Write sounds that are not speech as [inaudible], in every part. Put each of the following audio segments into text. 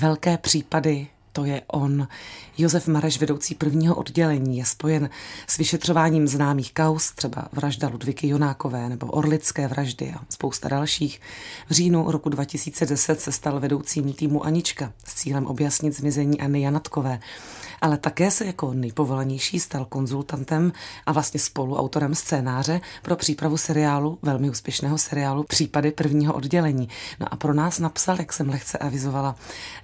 velké případy to je on. Josef Mareš, vedoucí prvního oddělení, je spojen s vyšetřováním známých kaus, třeba vražda Ludviky Jonákové nebo Orlické vraždy a spousta dalších. V říjnu roku 2010 se stal vedoucím týmu Anička s cílem objasnit zmizení Anny Janatkové, ale také se jako nejpovolenější stal konzultantem a vlastně spoluautorem scénáře pro přípravu seriálu, velmi úspěšného seriálu Případy prvního oddělení. No a pro nás napsal, jak jsem lehce avizovala,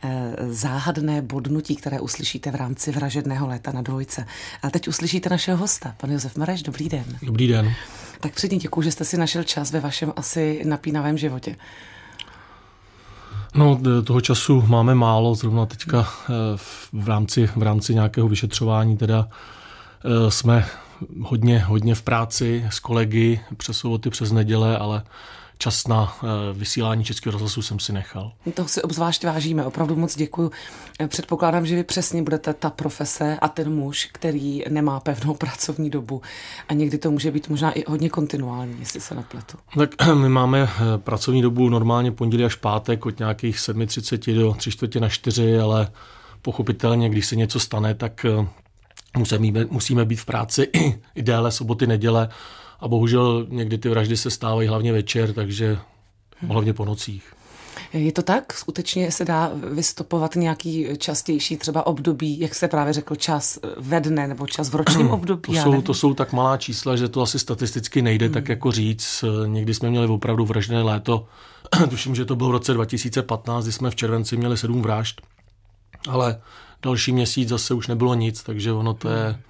eh, záhadné boje bodnutí, které uslyšíte v rámci vražedného léta na dvojce. A teď uslyšíte našeho hosta, pan Josef Mareš, dobrý den. Dobrý den. Tak předtím děkuji, že jste si našel čas ve vašem asi napínavém životě. No, toho času máme málo, zrovna teďka eh, v rámci, v rámci nějakého vyšetřování teda eh, jsme hodně, hodně v práci s kolegy přes soboty, přes neděle, ale čas na eh, vysílání Českého rozhlasu jsem si nechal. To si obzvlášť vážíme, opravdu moc děkuji. Eh, předpokládám, že vy přesně budete ta profese a ten muž, který nemá pevnou [laughs] pracovní dobu a někdy to může být možná i hodně kontinuální, jestli se nepletu. Tak [clears throat] my máme eh, pracovní dobu normálně pondělí až pátek od nějakých 7.30 do 3 čtvrtě na 4, ale pochopitelně, když se něco stane, tak musíme, musíme být v práci [clears throat] i déle, soboty, neděle a bohužel někdy ty vraždy se stávají hlavně večer, takže hmm. hlavně po nocích. Je to tak? Skutečně se dá vystopovat nějaký častější třeba období, jak se právě řekl, čas ve dne nebo čas v ročním [clears throat] období? To jsou, to jsou tak malá čísla, že to asi statisticky nejde hmm. tak jako říct. Někdy jsme měli opravdu vražné léto. [clears throat] Tuším, že to bylo v roce 2015, kdy jsme v červenci měli sedm vražd, ale další měsíc zase už nebylo nic, takže ono to je... Hmm.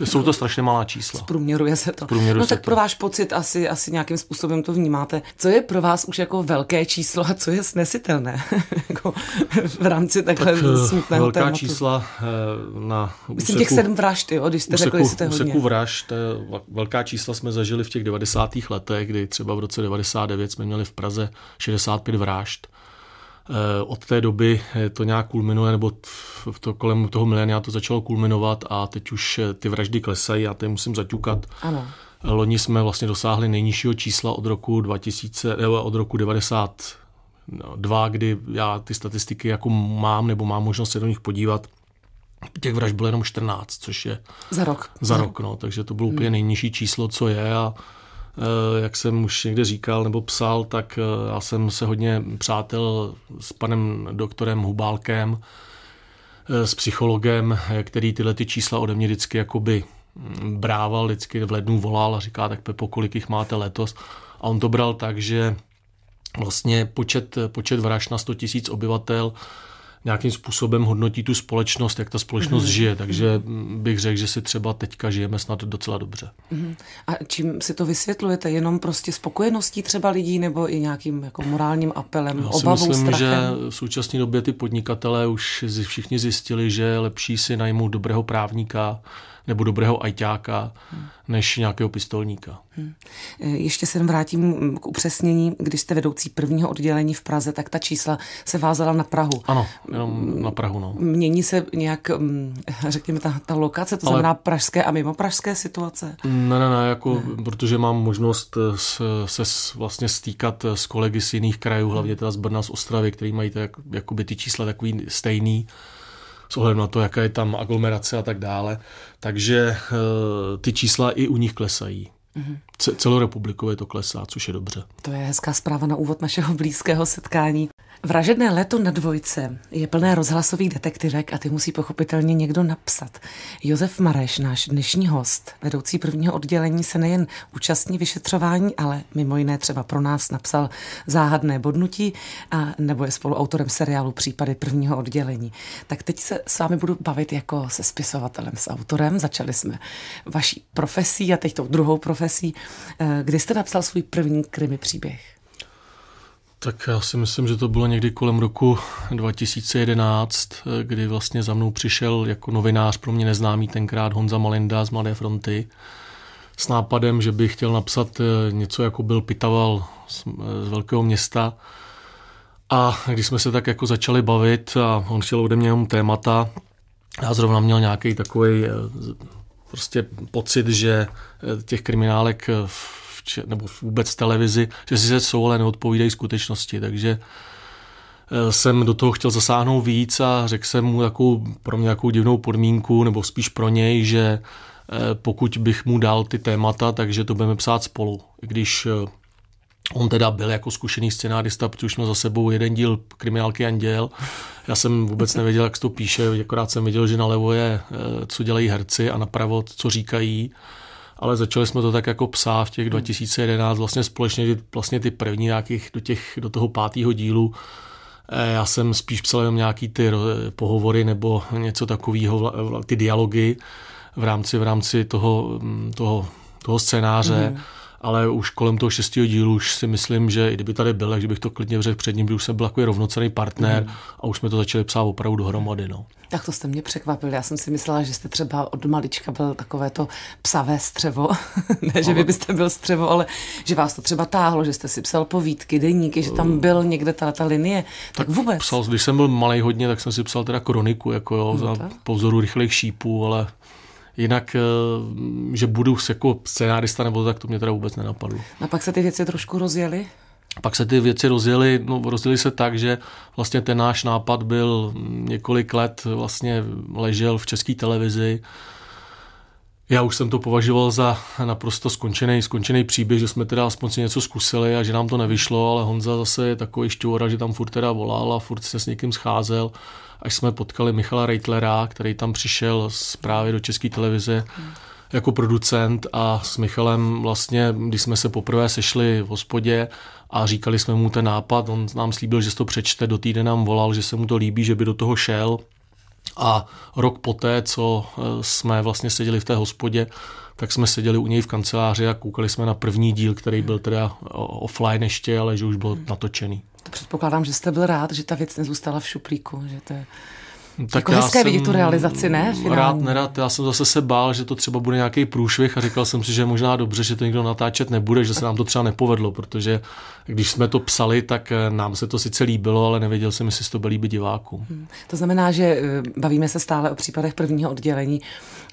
Jako Jsou to strašně malá čísla. Zprůměruje se to. Zprůměruje no se tak to. pro váš pocit asi, asi nějakým způsobem to vnímáte. Co je pro vás už jako velké číslo a co je snesitelné [laughs] jako v rámci takhle tak, eh, smutného velká tématu? čísla eh, na úseku, Myslím těch sedm vražd, jo, když jste úseku, řekli, jste hodně. Úseku vražd, velká čísla jsme zažili v těch 90. letech, kdy třeba v roce 99 jsme měli v Praze 65 vražd Eh, od té doby eh, to nějak kulminuje, nebo to kolem toho milénia to začalo kulminovat a teď už eh, ty vraždy klesají, a tady musím zaťukat. Ano. Loni jsme vlastně dosáhli nejnižšího čísla od roku 2000, od roku 92, no, kdy já ty statistiky jako mám, nebo mám možnost se do nich podívat. Těch vražd bylo jenom 14, což je... Za rok. Za rok, no, takže to bylo hmm. úplně nejnižší číslo, co je a Eh, jak jsem už někde říkal nebo psal, tak eh, já jsem se hodně přátel s panem doktorem Hubálkem, eh, s psychologem, který tyhle ty čísla ode mě vždycky jakoby mm, brával, vždycky v lednu volal a říká, tak Pepo, kolik jich máte letos? A on to bral tak, že vlastně počet, počet vražd na 100 000 obyvatel nějakým způsobem hodnotí tu společnost, jak ta společnost mm-hmm. žije. Takže mhm. bych řekl, že si třeba teďka žijeme snad docela dobře. Mm-hmm. A čím si to vysvětlujete? Jenom prostě spokojeností třeba lidí nebo i nějakým jako morálním apelem, Já obavou, si myslím, strachem? že v současné době ty podnikatelé už všichni zjistili, že je lepší si najmout dobrého právníka, nebo dobrého ajťáka, hmm. než nějakého pistolníka. Hmm. Eh, ještě se vrátím mm, k upřesnění. Když jste vedoucí prvního oddělení v Praze, tak ta čísla se vázala na Prahu. Ano, jenom na Prahu. No. Mění se nějak, mm, [laughs] řekněme, ta, ta lokace, to Ale... znamená pražské a mimo pražské situace? Ne, ne, ne, jako, ne. protože mám možnost eh, se, se vlastně stýkat eh, s kolegy z jiných krajů, hlavně teda z Brna, z Ostravy, který mají tak, jakoby ty čísla takový stejný s ohledem na to, jaká je tam aglomerace a tak dále. Takže eh, ty čísla i u nich klesají. Mm-hmm celorepublikově to klesá, což je dobře. To je hezká zpráva na úvod našeho blízkého setkání. Vražedné léto na dvojce je plné rozhlasových detektivek a ty musí pochopitelně někdo napsat. Josef Mareš, náš dnešní host, vedoucí prvního oddělení, se nejen účastní vyšetřování, ale mimo jiné třeba pro nás napsal záhadné bodnutí a nebo je spoluautorem seriálu Případy prvního oddělení. Tak teď se s vámi budu bavit jako se spisovatelem, s autorem. Začali jsme vaší profesí a teď tou druhou profesí. Eh, kdy jste napsal svůj první krimi příběh? Tak já si myslím, že to bylo někdy kolem roku 2011, eh, kdy vlastně za mnou přišel jako novinář pro mě neznámý tenkrát Honza Malinda z Mladé fronty s nápadem, že bych chtěl napsat eh, něco jako byl Pitaval z, z velkého města. A když jsme se tak jako začali bavit a on chtěl ode mě jenom témata, já zrovna měl nějaký takový prostě pocit, že eh, těch kriminálek eh, v, nebo vůbec televizi, že si se ale neodpovídají skutečnosti, takže eh, jsem do toho chtěl zasáhnout víc a řekl jsem mu takovou, pro mě nějakou divnou podmínku, nebo spíš pro něj, že pokud bych mu dal ty témata, takže to budeme psát spolu. Když On teda byl jako zkušený scenárista, protože už měl za sebou jeden díl Kriminálky Anděl. Já jsem vůbec [laughs] nevěděl, jak se to píše, akorát jsem viděl, že nalevo je, eh, co dělají herci a napravo, co říkají. Ale začali jsme to tak jako psát v těch 2011, hmm. vlastně společně vlastně ty první nějakých do, těch, do toho pátého dílu. Eh, já jsem spíš psal jenom nějaký ty pohovory nebo něco takového, ty dialogy v rámci, v rámci toho, mm, toho, toho scénáře. Mm-hmm ale už kolem toho šestého dílu už si myslím, že i kdyby tady byl, že bych to klidně řekl před ním, by už jsem byl jako rovnocený partner mm. a už jsme to začali psát opravdu dohromady. No. Tak to jste mě překvapil. Já jsem si myslela, že jste třeba od malička byl takové to psavé střevo. [laughs] ne, že vy byste byl střevo, ale že vás to třeba táhlo, že jste si psal povídky, deníky, že tam eh. byl někde ta, ta linie. Tak, tak vůbec. Psal, když jsem byl malý hodně, tak jsem si psal teda kroniku, jako jo, no, za pozoru rychlejších šípů, ale Jinak, eh, že budu jako scenárista nebo tak, to mě teda vůbec nenapadlo. A pak se ty věci trošku rozjeli? Pak se ty věci rozjeli, no, rozjeli se tak, že vlastně ten náš nápad byl několik let, vlastně ležel v české televizi. Já už jsem to považoval za naprosto skončený, skončený příběh, že jsme teda aspoň si něco zkusili a že nám to nevyšlo, ale Honza zase je takový šťůra, že tam furt teda volal a furt se s někým scházel až jsme potkali Michala Reitlera, který tam přišel právě do České televize jako producent a s Michalem vlastně, když jsme se poprvé sešli v hospodě a říkali jsme mu ten nápad, on nám slíbil, že to přečte, do týdne nám volal, že se mu to líbí, že by do toho šel, a rok poté, co eh, jsme vlastně seděli v té hospodě, tak jsme seděli u něj v kanceláři a koukali jsme na první díl, který byl teda eh, offline ještě, ale že už byl natočený. To předpokládám, že jste byl rád, že ta věc nezůstala v šuplíku, že to je jako tak jako hezké jsem vidět tu realizaci, ne? Finální. Rád, nerad. Já jsem zase se bál, že to třeba bude nějaký průšvih a říkal jsem si, že možná dobře, že to nikdo natáčet nebude, že se nám to třeba nepovedlo, protože když jsme to psali, tak eh, nám se to sice líbilo, ale nevěděl jsem, jestli se to bude líbit divákům. Hmm. To znamená, že eh, bavíme se stále o případech prvního oddělení.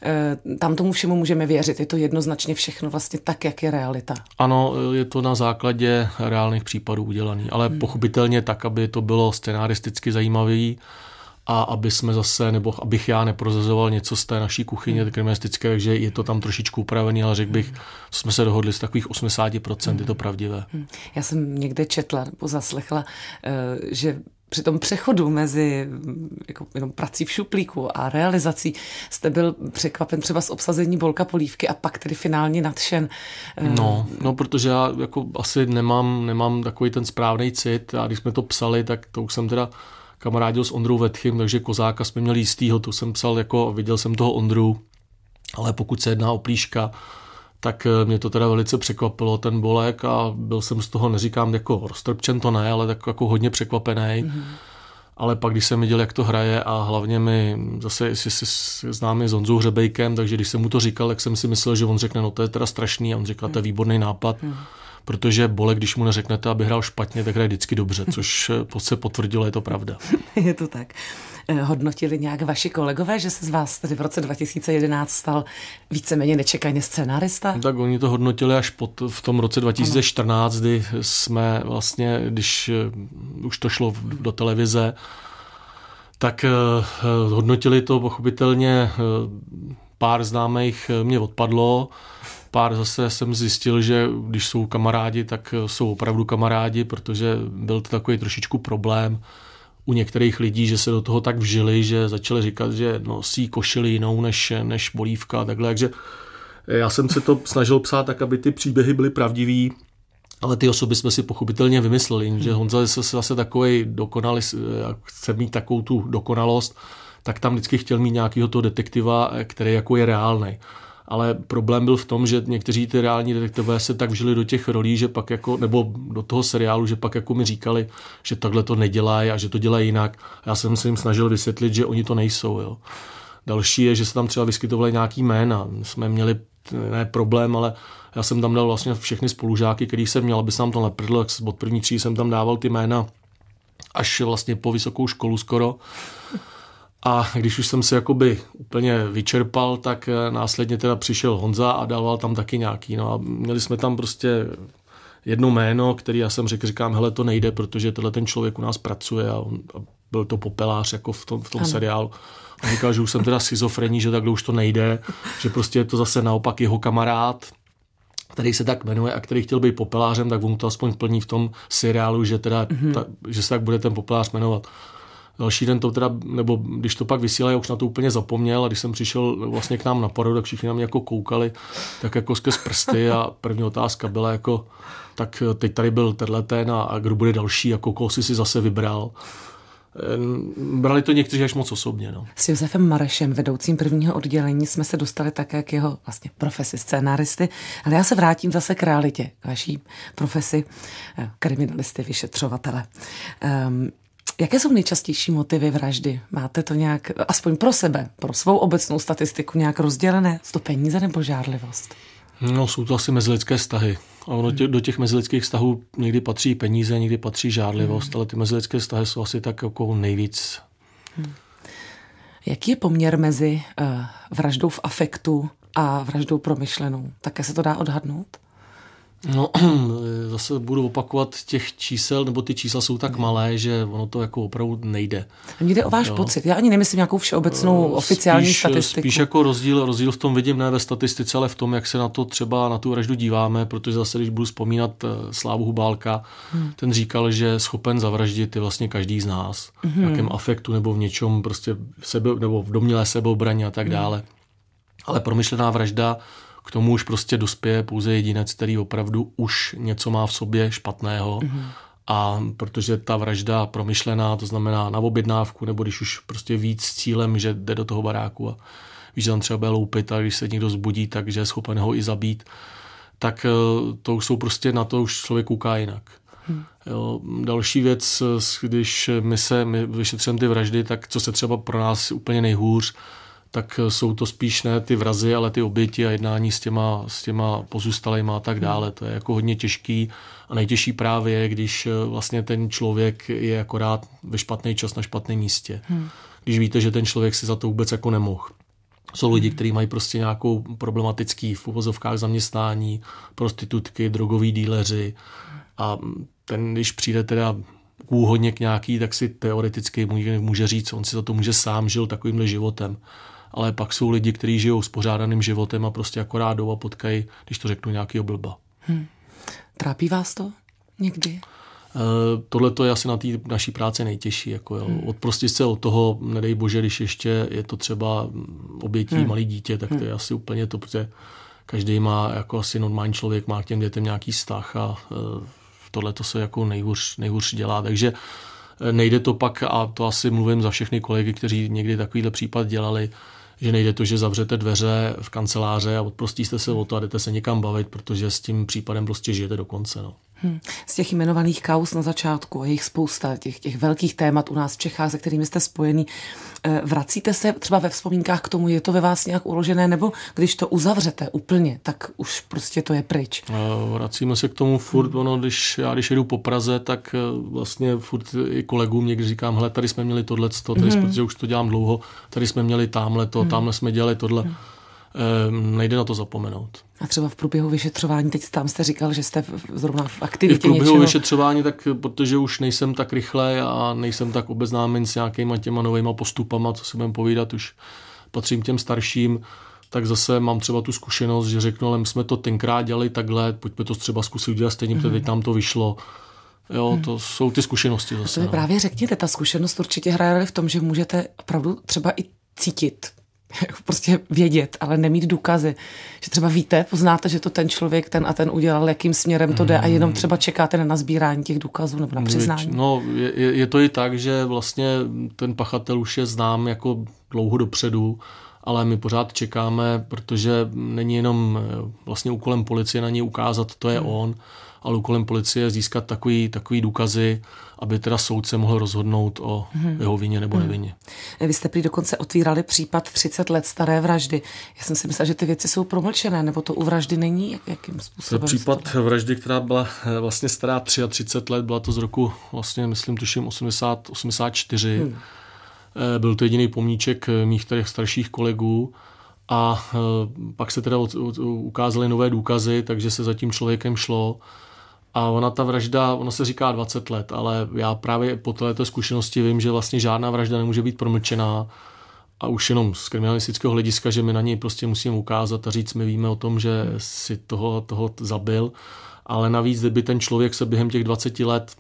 Eh, tam tomu všemu můžeme věřit. Je to jednoznačně všechno vlastně tak, jak je realita. Ano, je to na základě reálných případů udělaný, ale hmm. pochopitelně tak, aby to bylo scenaristicky zajímavý a aby jsme zase, nebo abych já neprozazoval něco z té naší kuchyně hmm. krimistické, takže je to tam trošičku upravený, ale řekl bych, hmm. jsme se dohodli z takových 80%, je to hmm. pravdivé. Já jsem někde četla nebo zaslechla, eh, že při tom přechodu mezi jako jenom prací v šuplíku a realizací jste byl překvapen třeba z obsazení bolka polívky a pak tedy finálně nadšen. Eh, no, no protože já jako asi nemám, nemám takový ten správný cit a když jsme to psali, tak to už jsem teda kamarádil s Ondrou Vetchym, takže kozáka jsme měli jistýho, to jsem psal jako, viděl jsem toho Ondru, ale pokud se jedná o plíška, tak eh, mě to teda velice překvapilo, ten bolek a byl jsem z toho, neříkám jako roztrpčen to ne, ale tak jako hodně překvapený. Mm-hmm. Ale pak, když jsem viděl, jak to hraje a hlavně mi, zase si, si známý s Honzou Hřebejkem, takže když jsem mu to říkal, tak jsem si myslel, že on řekne, no to je teda strašný a on říkal, to je výborný nápad. Mm-hmm protože Bole, když mu neřeknete, aby hrál špatně, tak hraje vždycky dobře, což eh, se potvrdilo, je to pravda. [laughs] Je to tak. Eh, hodnotili nějak vaši kolegové, že se z vás tedy v roce 2011 stal víceméně nečekaně scenárista? Tak oni to hodnotili až pod, v tom roce 2014, ano. kdy jsme vlastně, když eh, už to šlo do televize, tak hodnotili to pochopitelně pár známých mě odpadlo, pár zase jsem zjistil, že když jsou kamarádi, tak jsou opravdu kamarádi, protože byl to takový trošičku problém u některých lidí, že se do toho tak vžili, že začali říkat, že nosí košili jinou než, než bolívka a takhle, takže já jsem se to snažil psát tak, aby ty příběhy byly pravdivý, ale ty osoby jsme si pochopitelně vymysleli, hmm. že Honza se zase takový dokonalý, chce mít takovou tu dokonalost, tak tam vždycky chtěl mít nějakého toho detektiva, který jako je reálný ale problém byl v tom, že někteří ty reální detektivové se tak vžili do těch rolí, že pak jako, nebo do toho seriálu, že pak jako mi říkali, že takhle to nedělají a že to dělají jinak. Já jsem se jim snažil vysvětlit, že oni to nejsou. Jo. Další je, že se tam třeba vyskytovaly nějaký jména. Jsme měli ne problém, ale já jsem tam dal vlastně všechny spolužáky, který jsem měl, aby se nám to neprdlo, od první tří jsem tam dával ty jména až vlastně po vysokou školu skoro. A když už jsem se jakoby úplně vyčerpal, tak eh, následně teda přišel Honza a dával tam taky nějaký. No a měli jsme tam prostě jedno jméno, který já jsem řekl, říkám, hele, to nejde, protože tenhle ten člověk u nás pracuje a, on, a byl to popelář jako v tom, v tom seriálu. A říkal, že už jsem teda schizofrení, že takhle už to nejde, že prostě je to zase naopak jeho kamarád, který se tak jmenuje a který chtěl být popelářem, tak on to aspoň plní v tom seriálu, že, teda mm-hmm. ta, že se tak bude ten popelář jmenovat. Další den to teda, nebo když to pak vysílají, už na to úplně zapomněl a když jsem přišel vlastně k nám na poradu, tak všichni na mě jako koukali, tak jako skrz prsty a první otázka byla jako, tak eh, teď tady byl tenhle ten a, a kdo bude další, jako koho jsi si zase vybral. Ehm, brali to někteří až moc osobně. No. S Josefem Marešem, vedoucím prvního oddělení, jsme se dostali také k jeho vlastně profesi scénáristy, ale já se vrátím zase k realitě, k vaší profesi eh, kriminalisty, vyšetřovatele. Um, Jaké jsou nejčastější motivy vraždy? Máte to nějak, aspoň pro sebe, pro svou obecnou statistiku, nějak rozdělené? Jsou to peníze nebo žárlivost? No, jsou to asi mezilidské vztahy. A ono tě, do těch mezilidských vztahů někdy patří peníze, někdy patří žárlivost, hmm. ale ty mezilidské vztahy jsou asi tak jako nejvíc. Hmm. Jaký je poměr mezi uh, vraždou v afektu a vraždou promyšlenou? Také se to dá odhadnout? No, [clears throat] zase budu opakovat těch čísel, nebo ty čísla jsou tak mm. malé, že ono to jako opravdu nejde. A mě jde o váš jo. pocit, já ani nemyslím nějakou všeobecnou eh, spíš, oficiální eh, statistiku. Spíš jako rozdíl, rozdíl v tom vidím ne ve statistice, ale v tom, jak se na to třeba na tu vraždu díváme, protože zase, když budu vzpomínat eh, Slávu Hubálka, hmm. ten říkal, že je schopen zavraždit je vlastně každý z nás, hmm. v nějakém afektu nebo v něčem prostě sebe, nebo v domělé sebeobraně a tak hmm. dále. Ale promyšlená vražda k tomu už prostě dospěje pouze jedinec, který opravdu už něco má v sobě špatného. Mm-hmm. A protože ta vražda promyšlená, to znamená na objednávku, nebo když už prostě víc s cílem, že jde do toho baráku a víš, že tam třeba bude loupit a když se někdo zbudí, takže je schopen ho i zabít, tak eh, to už jsou prostě na to už člověk kouká jinak. Hmm. Jo, další věc, eh, když my se my vyšetřujeme ty vraždy, tak co se třeba pro nás úplně nejhůř, tak eh, jsou to spíš ne ty vrazy, ale ty oběti a jednání s těma, s těma pozůstalejma a tak hmm. dále. To je jako hodně těžký a nejtěžší právě je, když eh, vlastně ten člověk je akorát ve špatný čas na špatném místě. Hmm. Když víte, že ten člověk si za to vůbec jako nemohl. Jsou lidi, hmm. kteří mají prostě nějakou problematický v uvozovkách zaměstnání, prostitutky, drogoví díleři a ten, když přijde teda úhodně k nějaký, tak si teoreticky může, může říct, on si za to může sám žil takovýmhle životem ale pak jsou lidi, kteří žijou spořádaným životem a prostě akorát jdou a potkají, když to řeknu, nějaký blba. Hmm. Trápí vás to někdy? E, tohle to je asi na té naší práci nejtěžší. Jako, jo. Hmm. Odprostit se od toho, nedej bože, když ještě je to třeba obětí hmm. malý dítě, tak hmm. to je hmm. asi úplně to, protože každý má, jako asi normální člověk, má k těm dětem nějaký vztah a e, tohle to se jako nejhůř, nejhůř dělá. Takže eh, nejde to pak, a to asi mluvím za všechny kolegy, kteří někdy takovýhle případ dělali, že nejde to, že zavřete dveře v kanceláře a odprostíte se o to a jdete se někam bavit, protože s tím případem prostě žijete do konce. No. Hmm. Z těch jmenovaných kaus na začátku, a jejich spousta, těch, těch velkých témat u nás v Čechách, se kterými jste spojený, eh, vracíte se třeba ve vzpomínkách k tomu, je to ve vás nějak uložené, nebo když to uzavřete úplně, tak už prostě to je pryč? Eh, vracíme se k tomu furt, ono, když já když jedu po Praze, tak eh, vlastně furt i kolegům někdy říkám, hele, tady jsme měli tohleto, tady, hmm. protože už to dělám dlouho, tady jsme měli tamhle to, hmm. tamhle jsme dělali tohle. Hmm Ehm, nejde na to zapomenout. A třeba v průběhu vyšetřování, teď tam jste říkal, že jste zrovna v aktivitě I v průběhu něčeho. vyšetřování, tak eh, protože už nejsem tak rychle a nejsem tak obeznámen s nějakýma těma novýma postupama, co si budeme povídat, už patřím těm starším, tak zase mám třeba tu zkušenost, že řeknu, ale my jsme to tenkrát dělali takhle, pojďme to třeba zkusit udělat stejně, protože teď mhm. nám to vyšlo. Jo, hmm. to jsou ty zkušenosti zase. A to je no. právě řekněte, ta zkušenost určitě hraje v tom, že můžete opravdu třeba i cítit [laughs] prostě vědět, ale nemít důkazy. Že třeba víte, poznáte, že to ten člověk, ten a ten udělal, jakým směrem to jde a jenom třeba čekáte na nazbírání těch důkazů nebo na přiznání. No, je, je to i tak, že vlastně ten pachatel už je znám jako dlouho dopředu, ale my pořád čekáme, protože není jenom eh, vlastně úkolem policie na něj ukázat, to je hmm. on, ale úkolem policie je získat takový, takový důkazy, aby teda soudce mohl rozhodnout o hmm. jeho vině nebo hmm. nevině. Vy jste prý dokonce otvírali případ 30 let staré vraždy. Já jsem si myslel, že ty věci jsou promlčené, nebo to u vraždy není? Jak, jakým způsobem? To případ to vraždy, která byla eh, vlastně stará 33 let, byla to z roku vlastně, myslím, tuším 80, 84. Hmm. Eh, byl to jediný pomníček eh, mých tady starších kolegů. A pak se teda ukázaly nové důkazy, takže se za tím člověkem šlo. A ona ta vražda, ono se říká 20 let, ale já právě po této zkušenosti vím, že vlastně žádná vražda nemůže být promlčená a už jenom z kriminalistického hlediska, že my na něj prostě musíme ukázat a říct, my víme o tom, že si toho, toho zabil, ale navíc, kdyby ten člověk se během těch 20 let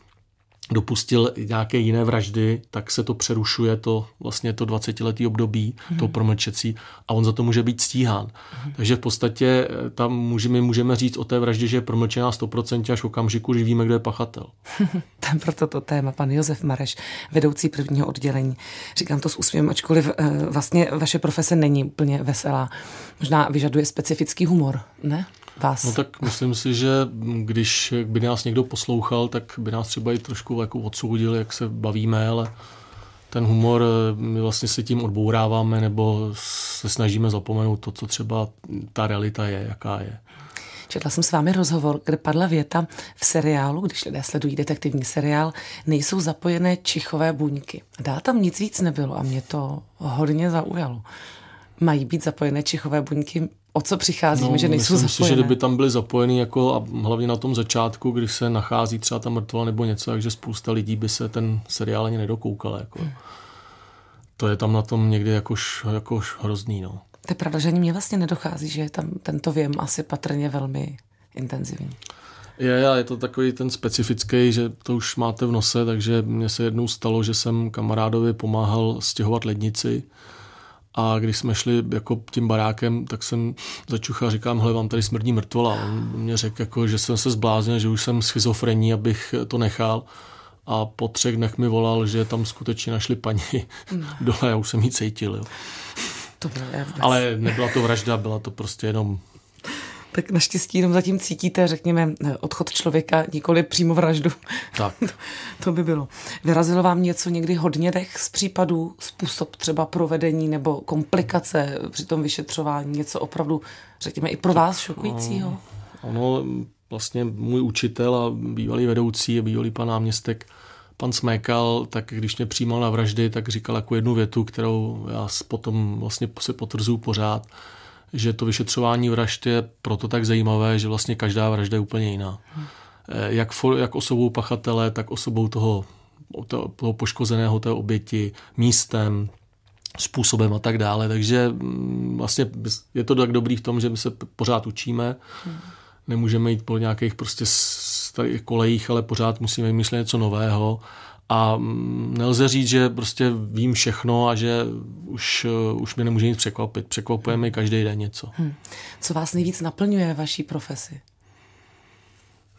dopustil nějaké jiné vraždy, tak se to přerušuje, to vlastně to 20-letý období, hmm. to mhm. promlčecí, a on za to může být stíhán. Hmm. Takže v podstatě eh, tam můžeme, můžeme říct o té vraždě, že je promlčená 100% až v okamžiku, že víme, kdo je pachatel. [laughs] tam proto to téma pan Josef Mareš, vedoucí prvního oddělení. Říkám to s úsměvem, ačkoliv eh, vlastně vaše profese není úplně veselá. Možná vyžaduje specifický humor, ne? vás? No tak myslím si, že když by nás někdo poslouchal, tak by nás třeba i trošku jako odsoudil, jak se bavíme, ale ten humor, my vlastně se tím odbouráváme nebo se snažíme zapomenout to, co třeba ta realita je, jaká je. Četla jsem s vámi rozhovor, kde padla věta v seriálu, když lidé sledují detektivní seriál, nejsou zapojené čichové buňky. Dá tam nic víc nebylo a mě to hodně zaujalo. Mají být zapojené čichové buňky o co přicházíme, no, že nejsou myslím zapojené. si, že kdyby tam byly zapojeny jako a hlavně na tom začátku, když se nachází třeba ta mrtvola nebo něco, takže spousta lidí by se ten seriál ani nedokoukala. Jako. Hmm. To je tam na tom někdy jakož, jakož hrozný. No. To je pravda, že ani mě vlastně nedochází, že je tam tento věm asi patrně velmi intenzivní. Je, a je to takový ten specifický, že to už máte v nose, takže mně se jednou stalo, že jsem kamarádovi pomáhal stěhovat lednici a když jsme šli jako tím barákem, tak jsem začuchal a říkám, hele, vám tady smrdí mrtvola. On mě řekl, jako, že jsem se zbláznil, že už jsem schizofrení, abych to nechal. A po třech dnech mi volal, že tam skutečně našli paní hmm. [laughs] dole, já už jsem ji cítil. Jo. To bylo Ale nebyla to vražda, byla to prostě jenom tak naštěstí jenom zatím cítíte, řekněme, odchod člověka, nikoli přímo vraždu. Tak. [laughs] to, to by bylo. Vyrazilo vám něco někdy hodně dech z případů, způsob třeba provedení nebo komplikace při tom vyšetřování, něco opravdu, řekněme, i pro vás šokujícího? Eh, ono, vlastně můj učitel a bývalý vedoucí a bývalý pan náměstek, pan Smékal, tak když mě přijímal na vraždy, tak říkal jako jednu větu, kterou já potom vlastně se potvrzuju pořád, že to vyšetřování vražd je proto tak zajímavé, že vlastně každá vražda je úplně jiná. Eh, jak, for, jak osobou pachatele, tak osobou toho, toho poškozeného, té oběti, místem, způsobem a tak dále. Takže mm, vlastně je to tak dobrý v tom, že my se pořád učíme. Nemůžeme jít po nějakých prostě kolejích, ale pořád musíme myslet něco nového a mm, nelze říct, že prostě vím všechno a že už, eh, už mě nemůže nic překvapit. Překvapuje mi každý den něco. Hmm. Co vás nejvíc naplňuje vaší profesi?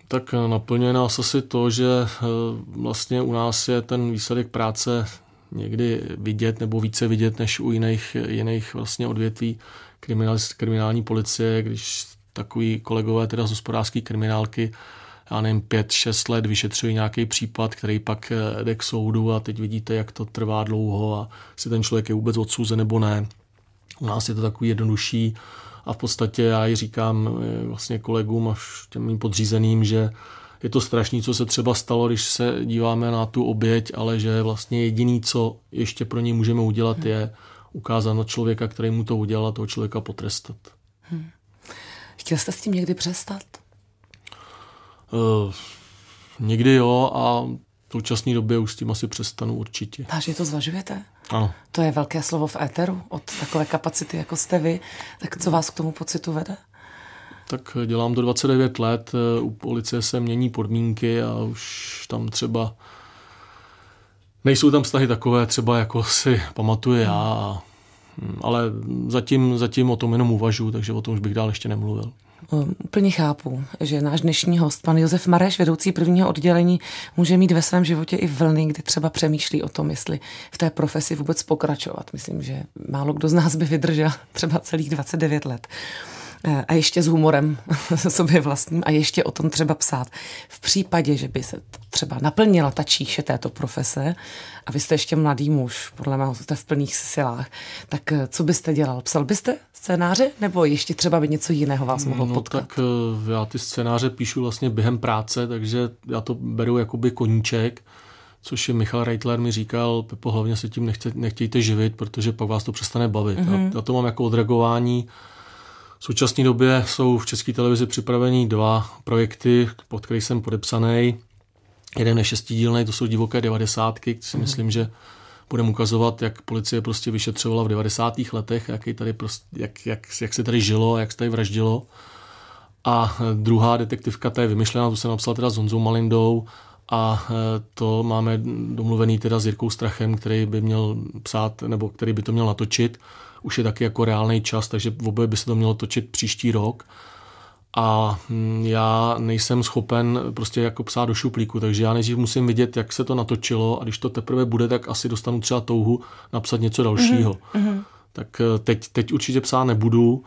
Tak eh, naplňuje nás asi to, že eh, vlastně u nás je ten výsledek práce někdy vidět nebo více vidět než u jiných, jiných vlastně odvětví kriminální policie, když takový kolegové teda z hospodářské kriminálky já nevím, pět, šest let vyšetřují nějaký případ, který pak eh, jde k soudu a teď vidíte, jak to trvá dlouho a jestli ten člověk je vůbec odsouzen nebo ne. U nás je to takový jednodušší a v podstatě já ji říkám eh, vlastně kolegům a těm mým podřízeným, že je to strašné, co se třeba stalo, když se díváme na tu oběť, ale že vlastně jediný, co ještě pro ní můžeme udělat, hmm. je ukázat na člověka, který mu to udělal, toho člověka potrestat. Hmm. Chtěl jste s tím někdy přestat? Uh, někdy jo a v současné době už s tím asi přestanu určitě. Takže to zvažujete? Ano. To je velké slovo v éteru od takové kapacity, jako jste vy. Tak co vás k tomu pocitu vede? Tak dělám to 29 let, eh, u policie se mění podmínky a už tam třeba nejsou tam vztahy takové třeba, jako si pamatuje já, hm, ale zatím, zatím o tom jenom uvažu, takže o tom už bych dál ještě nemluvil. Ehm, úplně chápu, že náš dnešní host, pan Josef Mareš, vedoucí prvního oddělení, může mít ve svém životě i vlny, kdy třeba přemýšlí o tom, jestli v té profesi vůbec pokračovat. Myslím, že málo kdo z nás by vydržel [laughs] třeba celých 29 let. Eh, a ještě s humorem [laughs] sobě vlastním a ještě o tom třeba psát. V případě, že by se třeba naplnila ta číše této profese a vy jste ještě mladý muž, podle mého jste v plných silách, tak eh, co byste dělal? Psal byste scénáře nebo ještě třeba by něco jiného vás mohlo no, potkat? Tak eh, já ty scénáře píšu vlastně během práce, takže já to beru jakoby koníček což je Michal Reitler mi říkal, Pepo, hlavně se tím nechce, nechtějte živit, protože pak vás to přestane bavit. Mm-hmm. Já, já to mám jako odreagování v současné době jsou v České televizi připraveni dva projekty, pod který jsem podepsaný. Jeden je šestidílný, to jsou divoké devadesátky, si mm. myslím, že budeme ukazovat, jak policie prostě vyšetřovala v 90. letech, jaký tady prostě, jak, jak, jak se tady žilo, jak se tady vraždilo. A e, druhá detektivka, ta je vymyšlená, tu jsem napsal teda s Honzou Malindou a e, to máme domluvený teda s Jirkou Strachem, který by měl psát, nebo který by to měl natočit už je taky jako reálný čas, takže v by se to mělo točit příští rok. A hm, já nejsem schopen prostě jako psát do šuplíku, takže já nejdřív musím vidět, jak se to natočilo a když to teprve bude, tak asi dostanu třeba touhu napsat něco dalšího. Mm-hmm. Tak eh, teď, teď určitě psát nebudu,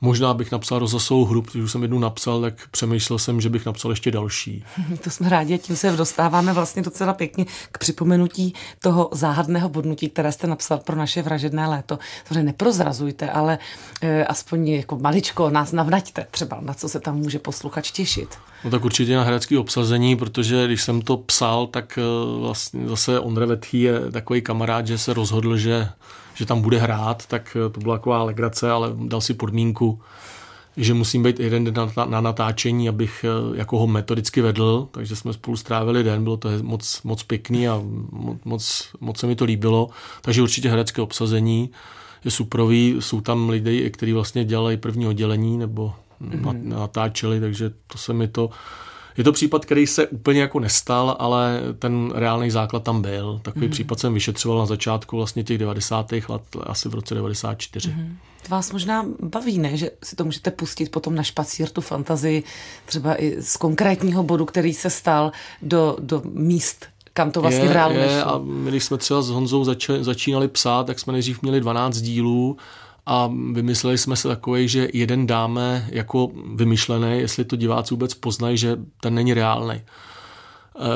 Možná bych napsal rozhlasovou hru, protože už jsem jednu napsal, tak přemýšlel jsem, že bych napsal ještě další. [laughs] To jsme rádi, tím se dostáváme vlastně docela pěkně k připomenutí toho záhadného bodnutí, které jste napsal pro naše vražedné léto. Samozřejmě neprozrazujte, ale e, aspoň jako maličko nás navnaďte třeba, na co se tam může posluchač těšit. No tak určitě na hradské obsazení, protože když jsem to psal, tak eh, vlastně zase Ondra Vetchý je takový kamarád, že se rozhodl, že že tam bude hrát, tak eh, to byla taková legrace, ale dal si podmínku, že musím být jeden den na, na natáčení, abych eh, jako ho metodicky vedl, takže jsme spolu strávili den, bylo to moc, moc pěkný a moc, moc se mi to líbilo, takže určitě herecké obsazení je suprový, jsou tam lidé, kteří vlastně dělají první oddělení nebo mhm. natáčeli, takže to se mi to je to případ, který se úplně jako nestal, ale ten reálný základ tam byl. Takový mm-hmm. případ jsem vyšetřoval na začátku vlastně těch 90. let, asi v roce 94. Mm-hmm. To vás možná baví, ne? Že si to můžete pustit potom na špacír, tu fantazii, třeba i z konkrétního bodu, který se stal, do, do míst, kam to vlastně je, je, A my, když jsme třeba s Honzou zač- začínali psát, tak jsme nejdřív měli 12 dílů a vymysleli jsme se takový, že jeden dáme jako vymyšlený, jestli to diváci vůbec poznají, že ten není reálný. E,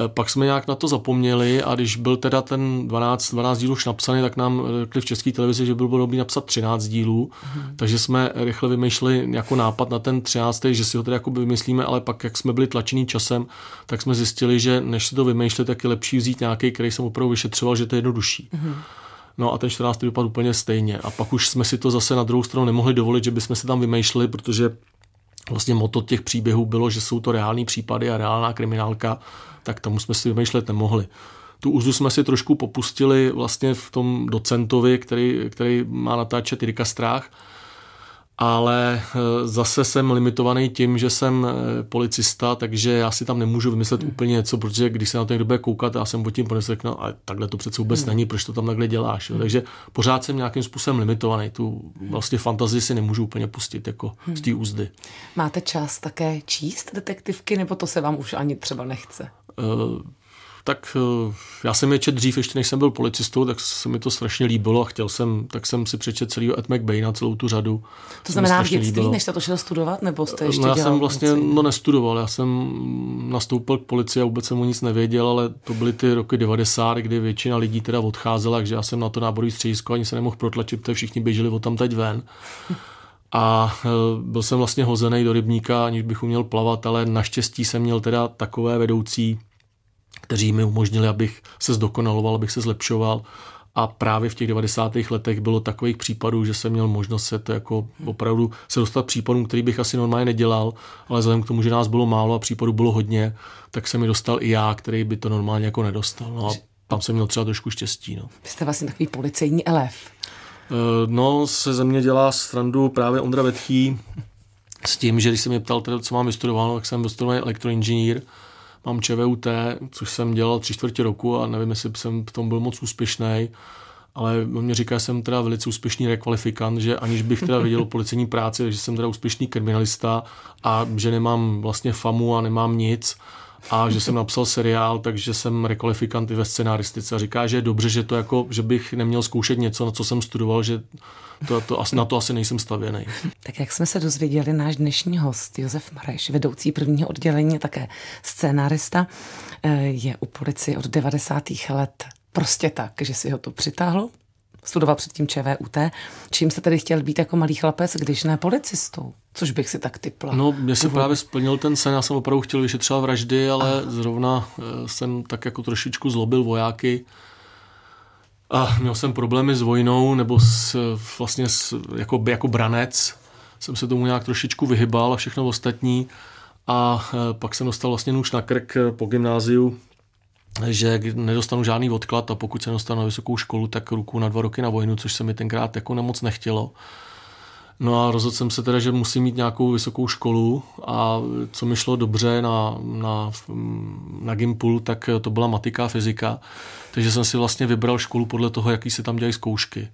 pak jsme nějak na to zapomněli a když byl teda ten 12, 12 dílů už napsaný, tak nám řekli v české televizi, že by bylo dobré napsat 13 dílů, Mm. takže jsme rychle vymýšleli jako nápad na ten 13, že si ho tedy jako vymyslíme, ale pak jak jsme byli tlačený časem, tak jsme zjistili, že než si to vymýšlet, tak je lepší vzít nějaký, který jsem opravdu vyšetřoval, že to je jednodušší. Mm. No a ten 14. vypadl úplně stejně. A pak už jsme si to zase na druhou stranu nemohli dovolit, že bychom se tam vymýšleli, protože vlastně moto těch příběhů bylo, že jsou to reální případy a reálná kriminálka, tak tomu jsme si vymýšlet nemohli. Tu úzu jsme si trošku popustili vlastně v tom docentovi, který, který má natáčet Jirka Strach, ale eh, zase jsem limitovaný tím, že jsem eh, policista, takže já si tam nemůžu vymyslet mm. úplně něco, protože když se na to někdo bude koukat, já jsem pod tím ponesl, no a takhle to přece vůbec mm. není, proč to tam takhle děláš. Jo? Hmm. Takže pořád jsem nějakým způsobem limitovaný, tu hmm. vlastně fantazii si nemůžu úplně pustit jako mm. z té úzdy. Máte čas také číst detektivky, nebo to se vám už ani třeba nechce? Uh, tak eh, já jsem je čet dřív, ještě než jsem byl policistou, tak se mi to strašně líbilo a chtěl jsem, tak jsem si přečet celý Ed McBaina, celou tu řadu. To znamená v dětství, líbilo. než jste to šel studovat, nebo jste ještě no, já jsem vlastně no, nestudoval, já jsem nastoupil k policii a vůbec jsem o nic nevěděl, ale to byly ty roky 90, kdy většina lidí teda odcházela, takže já jsem na to náborový středisko ani se nemohl protlačit, protože všichni běželi od tam teď ven. [laughs] a eh, byl jsem vlastně hozený do rybníka, aniž bych uměl plavat, ale naštěstí jsem měl teda takové vedoucí, kteří mi umožnili, abych se zdokonaloval, abych se zlepšoval. A právě v těch 90. letech bylo takových případů, že jsem měl možnost se to jako opravdu se dostat případům, který bych asi normálně nedělal, ale vzhledem k tomu, že nás bylo málo a případů bylo hodně, tak se mi dostal i já, který by to normálně jako nedostal. No a tam jsem měl třeba trošku štěstí. No. Vy jste vlastně takový policejní elef. Eh, no, se ze mě dělá strandu právě Ondra Vetchý s tím, že když jsem mě ptal, teda, co mám vystudováno, tak jsem vystudoval elektroinženýr mám ČVUT, což jsem dělal tři čtvrtě roku a nevím, jestli jsem v tom byl moc úspěšný, ale mě říká, že jsem teda velice úspěšný rekvalifikant, že aniž bych teda viděl [laughs] policejní práci, že jsem teda úspěšný kriminalista a že nemám vlastně famu a nemám nic a že jsem napsal seriál, takže jsem rekvalifikant i ve scenaristice. Říká, že je dobře, že to jako, že bych neměl zkoušet něco, na co jsem studoval, že to, to, na to asi nejsem stavěný. Tak jak jsme se dozvěděli, náš dnešní host Josef Mareš, vedoucí prvního oddělení, také scénárista, eh, je u policie od 90. let prostě tak, že si ho to přitáhlo studoval předtím ČVUT. Čím se tedy chtěl být jako malý chlapec, když ne policistou? Což bych si tak typla. No, mě se právě splnil ten sen, já jsem opravdu chtěl vyšetřovat vraždy, ale Aha. zrovna eh, jsem tak jako trošičku zlobil vojáky. A měl jsem problémy s vojnou, nebo s, eh, vlastně s, jako, jako branec jsem se tomu nějak trošičku vyhybal a všechno ostatní. A eh, pak jsem dostal vlastně nůž na krk po gymnáziu, že nedostanu žádný odklad a pokud se dostanu na vysokou školu, tak ruku na dva roky na vojnu, což se mi tenkrát jako nemoc nechtělo. No a rozhodl jsem se teda, že musím mít nějakou vysokou školu a co mi šlo dobře na, na, na Gimpul, tak to byla matika a fyzika. Takže jsem si vlastně vybral školu podle toho, jaký se tam dělají zkoušky.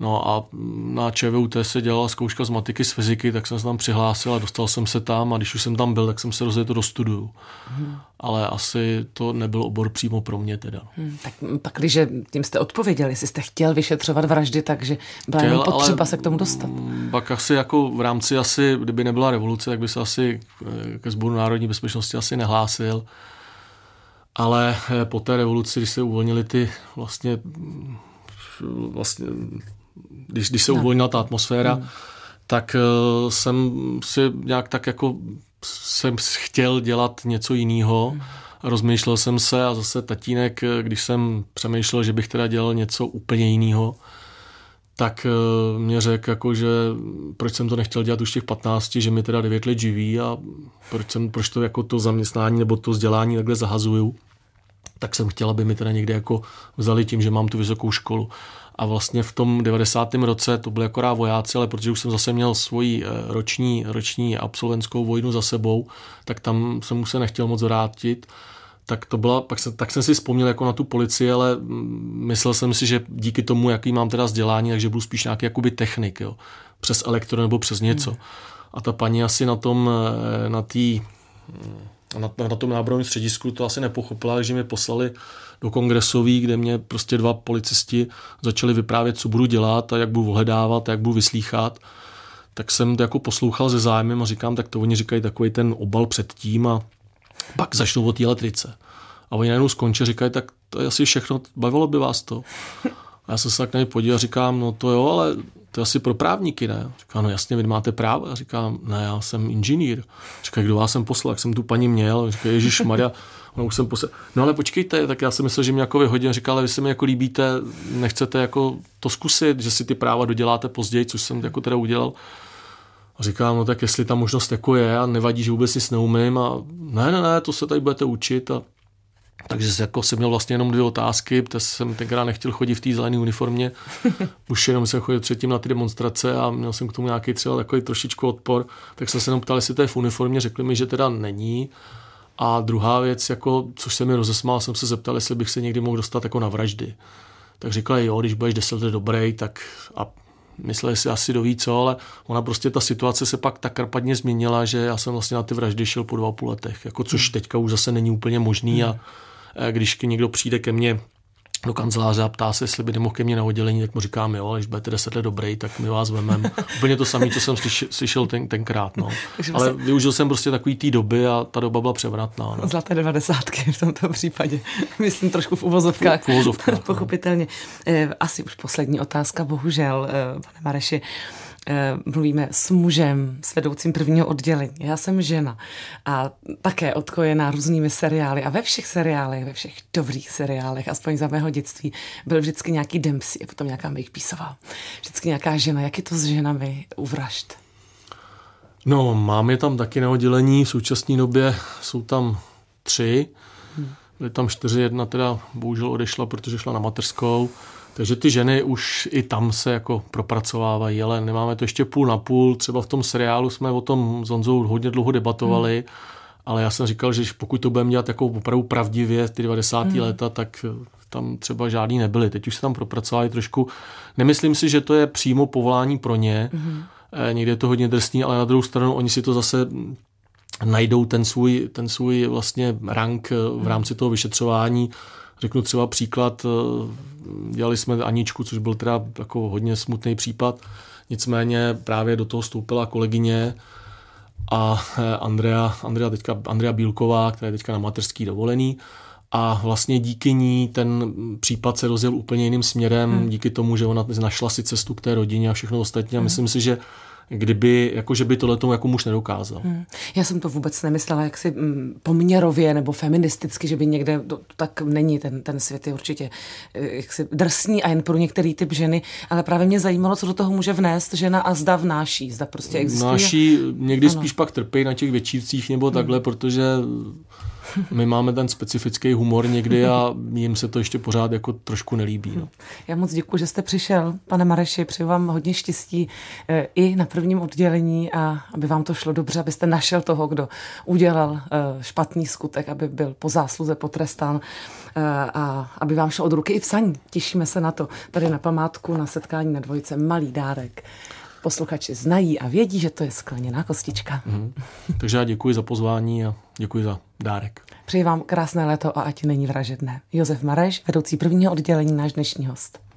No a na ČVUT se dělala zkouška z matiky, z fyziky, tak jsem se tam přihlásil a dostal jsem se tam a když už jsem tam byl, tak jsem se rozhodl, to dostuduju. Hmm. Ale asi to nebyl obor přímo pro mě teda. Hmm, tak pak, když tím jste odpověděl, jestli jste chtěl vyšetřovat vraždy, takže byla chtěl, jenom potřeba se k tomu dostat. Mm, pak asi jako v rámci asi, kdyby nebyla revoluce, tak by se asi eh, ke Zboru národní bezpečnosti asi nehlásil. Ale eh, po té revoluci, když se uvolnili ty vlastně mm, vlastně když, když se no. uvolnila ta atmosféra, mm. tak uh, jsem si nějak tak jako jsem chtěl dělat něco jiného. Mm. Rozmýšlel jsem se a zase tatínek, eh, když jsem přemýšlel, že bych teda dělal něco úplně jiného, tak uh, mě řekl, jako, že proč jsem to nechtěl dělat už těch 15, že mi teda 9 let živí a proč, jsem, proč to jako to zaměstnání nebo to vzdělání takhle zahazuju tak jsem chtěla aby mi teda někde jako vzali tím, že mám tu vysokou školu a vlastně v tom 90. roce to byly akorát vojáci, ale protože už jsem zase měl svoji eh, roční, roční absolventskou vojnu za sebou, tak tam jsem už se nechtěl moc vrátit tak to byla, pak se, tak jsem si vzpomněl jako na tu policii, ale mm, myslel jsem si, že díky tomu, jaký mám teda vzdělání, takže budu spíš nějaký jakoby technik, jo, přes elektro nebo přes něco. Hmm. A ta paní asi na tom, eh, na tý mm, na, na tom náborovém středisku to asi nepochopila, že mi poslali do kongresový, kde mě prostě dva policisti začali vyprávět, co budu dělat a jak budu hledávat, a jak budu vyslýchat, tak jsem to jako poslouchal ze zájmem a říkám, tak to oni říkají takový ten obal předtím a pak začnou o té letrice. A oni najednou skončí, říkají, tak to je asi všechno, bavilo by vás to. A já jsem se tak na ně podíval a říkám, no to jo, ale to asi pro právníky, ne? Říká, no jasně, vy máte právo. Já říkám, ne, já jsem inženýr. Říká, kdo vás jsem poslal, jak jsem tu paní měl. Říká, Ježíš Maria, ono už jsem poslal. No ale počkejte, tak já jsem myslel, že mě jako vyhodí. Říká, ale vy se mi jako líbíte, nechcete jako to zkusit, že si ty práva doděláte později, což jsem jako teda udělal. A říkám, no tak jestli ta možnost jako je a nevadí, že vůbec nic neumím a ne, ne, ne, to se tady budete učit a takže jako jsem měl vlastně jenom dvě otázky, protože jsem tenkrát nechtěl chodit v té zelené uniformě. [laughs] Už jenom jsem chodil předtím na ty demonstrace a měl jsem k tomu nějaký třeba takový trošičku odpor. Tak jsem se jenom ptal, jestli to je v uniformě, řekli mi, že teda není. A druhá věc, jako, což se mi rozesmál, jsem se zeptal, jestli bych se někdy mohl dostat jako na vraždy. Tak říkali, jo, když budeš deset let dobrý, tak a myslel si asi doví co, ale ona prostě ta situace se pak tak karpadně změnila, že já jsem vlastně na ty vraždy šel po dva a půl letech, jako což hmm. teďka už zase není úplně možný a hmm. když někdo přijde ke mně do kanceláře a ptá se, jestli by nemohl ke mně na oddělení, tak mu říkám, jo, když budete 10 let dobrý, tak my vás vememe. [laughs] Úplně to samé, co jsem slyšel, slyšel ten, tenkrát. No. [laughs] Ale se... Vlastně- využil jsem prostě takový té doby a ta doba byla převratná. No. Zlaté 90 v tomto případě. [laughs] Myslím trošku v uvozovkách. V, v uvozovkách no. pochopitelně. No. Asi už poslední otázka, bohužel, eh, pane Mareši. Eh, mluvíme s mužem, s vedoucím prvního oddělení. Já jsem žena a také odkojená různými seriály a ve všech seriálech, ve všech dobrých seriálech, aspoň za mého dětství, byl vždycky nějaký Dempsey a potom nějaká Písová. Vždycky nějaká žena. Jak je to s ženami u vražd? No, mám je tam taky na oddělení. V současné době jsou tam tři. Hmm. Byly tam čtyři, jedna teda bohužel odešla, protože šla na materskou. Takže ty ženy už i tam se jako propracovávají, ale nemáme to ještě půl na půl. Třeba v tom seriálu jsme o tom s Honzou hodně dlouho debatovali, hmm. ale já jsem říkal, že pokud to budeme dělat jako opravdu pravdivě ty 90. Hmm. léta, tak eh, tam třeba žádný nebyly. Teď už se tam propracovali trošku. Nemyslím si, že to je přímo povolání pro ně. Hmm. E, někde je to hodně drsný, ale na druhou stranu oni si to zase najdou ten svůj, ten svůj vlastně rank eh, v hmm. rámci toho vyšetřování Řeknu třeba příklad, eh, dělali jsme Aničku, což byl teda jako hodně smutný případ, nicméně právě do toho stoupila kolegyně a eh, Andrea, Andrea, teďka, Andrea Bílková, která je teďka na materský dovolený, a vlastně díky ní ten případ se rozjel úplně jiným směrem, hmm. díky tomu, že ona našla si cestu k té rodině a všechno ostatní. A hmm. myslím si, že kdyby, jako že by tohle jako muž nedokázal. Hmm. Já jsem to vůbec nemyslela jaksi mm, poměrově nebo feministicky, že by někde, to tak není, ten, ten svět je určitě eh, jaksi drsný a jen pro některý typ ženy, ale právě mě zajímalo, co do toho může vnést žena a zda vnáší, zda prostě existuje. Vnáší, někdy ano. spíš pak trpí na těch večírcích nebo hmm. takhle, hmm. protože my máme ten specifický humor někdy a jim se to ještě pořád jako trošku nelíbí. No. Já moc děkuji, že jste přišel, pane Mareši, přeju vám hodně štěstí eh, i na prvním oddělení a aby vám to šlo dobře, abyste našel toho, kdo udělal eh, špatný skutek, aby byl po zásluze potrestán eh, a aby vám šlo od ruky i psaní. Těšíme se na to. Tady na památku, na setkání na dvojice. malý dárek posluchači znají a vědí, že to je skleněná kostička. Mm. Takže já děkuji za pozvání a děkuji za dárek. Přeji vám krásné léto a ať není vražedné. Josef Mareš, vedoucí prvního oddělení, náš dnešní host.